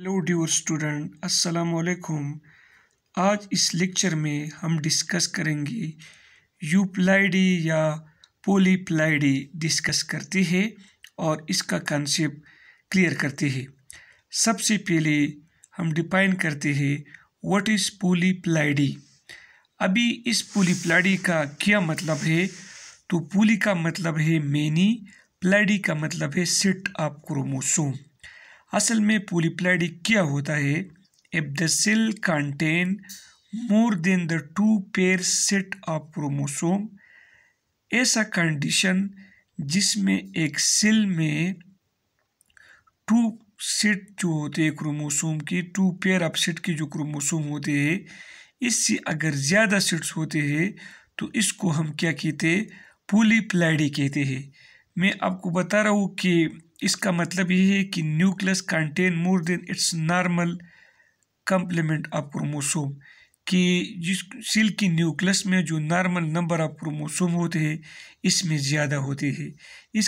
hello ड्यूर student अस्सलाम वालेकुम आज इस लेक्चर में हम डिस्कस करेंगे यूप्लाइडी या पोलीप्लाइडी डिस्कस करते हैं और इसका कॉन्सेप्ट क्लियर करते हैं सबसे पहले हम डिफाइन करते हैं व्हाट इज़ पोलीप्लाइडी अभी इस पोलीप्लाइडी का क्या मतलब है तो पोली का मतलब है मेनी प्लाइडी का मतलब है सेट ऑफ क्रोमोसोम असल में polyploidy क्या होता है if the cell contain more than the two pair set of chromosome ऐसा कंडीशन जिसमें एक सेल में टू सेट जो होते हैं क्रोमोसोम की टू पेयर ऑफ सेट की जो क्रोमोसोम होते हैं इससे अगर ज़्यादा सेट्स होते हैं तो इसको हम क्या कहते हैं पोलीप्लाइडी कहते हैं मैं आपको बता रहा हूँ कि इसका मतलब ये है कि nucleus contain more than its normal complement of chromosome कि जिस सिल की न्यूक्लियस में जो नॉर्मल नंबर ऑफ क्रोमोसोम होते हैं इसमें ज़्यादा होते हैं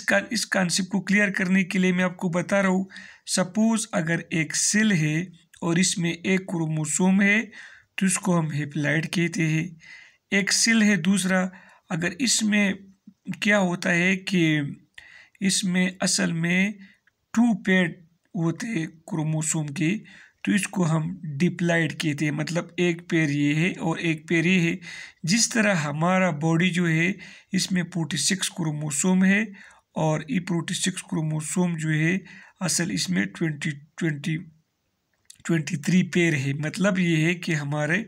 का इस कॉन्सेप्ट को क्लियर करने के लिए मैं आपको बता रहा हूँ सपोज़ अगर एक सेल है और इसमें एक क्रोमोसोम है तो उसको हम हेप्लाइड कहते हैं एक सेल है दूसरा अगर इसमें क्या होता है कि इसमें असल में टू पेड वो थे क्रोमोसोम के तो इसको हम डिप्लाइड कहते हैं मतलब एक पैर ये है और एक पैर ये है जिस तरह हमारा बॉडी जो है इसमें फोर्टी सिक्स क्रोमोसोम है और ई फोर्टी सिक्स क्रोमोसोम जो है असल इसमें twenty twenty twenty three pair है मतलब ये है कि हमारे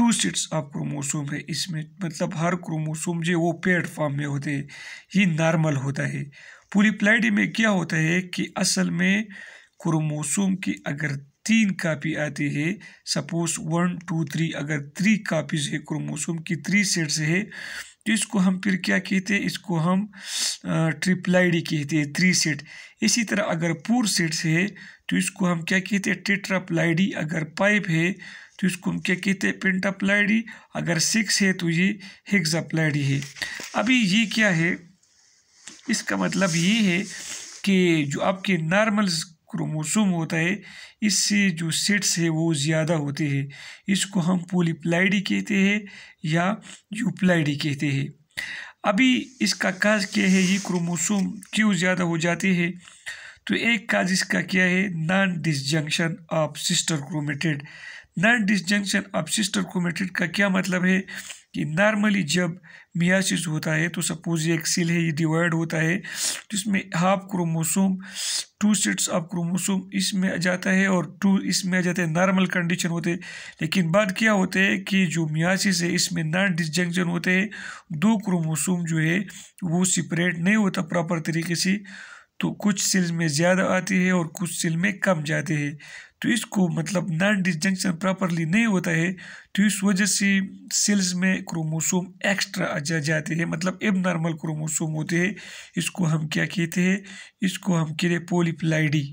टू सेट्स ऑफ क्रोमोसोम है इसमें मतलब हर क्रोमोसोम जो वो पेड फॉर्म में होते हैं ये नॉर्मल होता है पोलिप्लाइडी में क्या होता है कि असल में क्रोमोसोम की अगर तीन कापी आती है सपोज वन टू थ्री अगर थ्री कापीज है क्रोमोसोम की थ्री सेट्स है तो इसको हम फिर क्या कहते हैं इसको हम ट्रिप्लाइडी कहते हैं थ्री सेट इसी तरह अगर पूर सेट्स है तो इसको हम क्या कहते हैं टेट्राप्लाइडी अगर पाइप है तुझे कितने पिंट ही अगर सिक्स है तो ये हिग्स ही है अभी ये क्या है इसका मतलब ये है कि जो आपके नॉर्मल क्रोमोसोम होता है इससे जो सेट्स है वो ज़्यादा होते हैं इसको हम पोलिप्लाइडी कहते हैं या यूप्लाइडी कहते हैं अभी इसका काज क्या है ये क्रोमोसोम क्यों ज़्यादा हो जाते हैं तो एक काज इसका क्या है non disjunction of sister chromatid non disjunction अब सिस्टर क्रोमेटिड का क्या मतलब है कि नॉर्मली जब मियासिस होता है तो सपोज ये एक सेल है ये डिवाइड होता है तो इसमें half chromosome two sets of chromosome इसमें आ जाता है और टू इसमें आ जाता है नॉर्मल कंडीशन होते लेकिन बात क्या होते है कि जो मियासिस है इसमें नॉन डिसजंक्शन होते हैं दो क्रोमोसोम जो है वो सेपरेट नहीं होता प्रॉपर तरीके से तो कुछ सेल में ज़्यादा आती है और कुछ सेल में कम जाते हैं तो इसको मतलब नॉन डिसजंक्शन प्रॉपरली नहीं होता है तो इस वजह से सेल्स में क्रोमोसोम एक्स्ट्रा आ जा जाते हैं मतलब एब नॉर्मल क्रोमोसोम होते हैं इसको हम क्या कहते हैं इसको हम कहते हैं पोलिप्लाइडी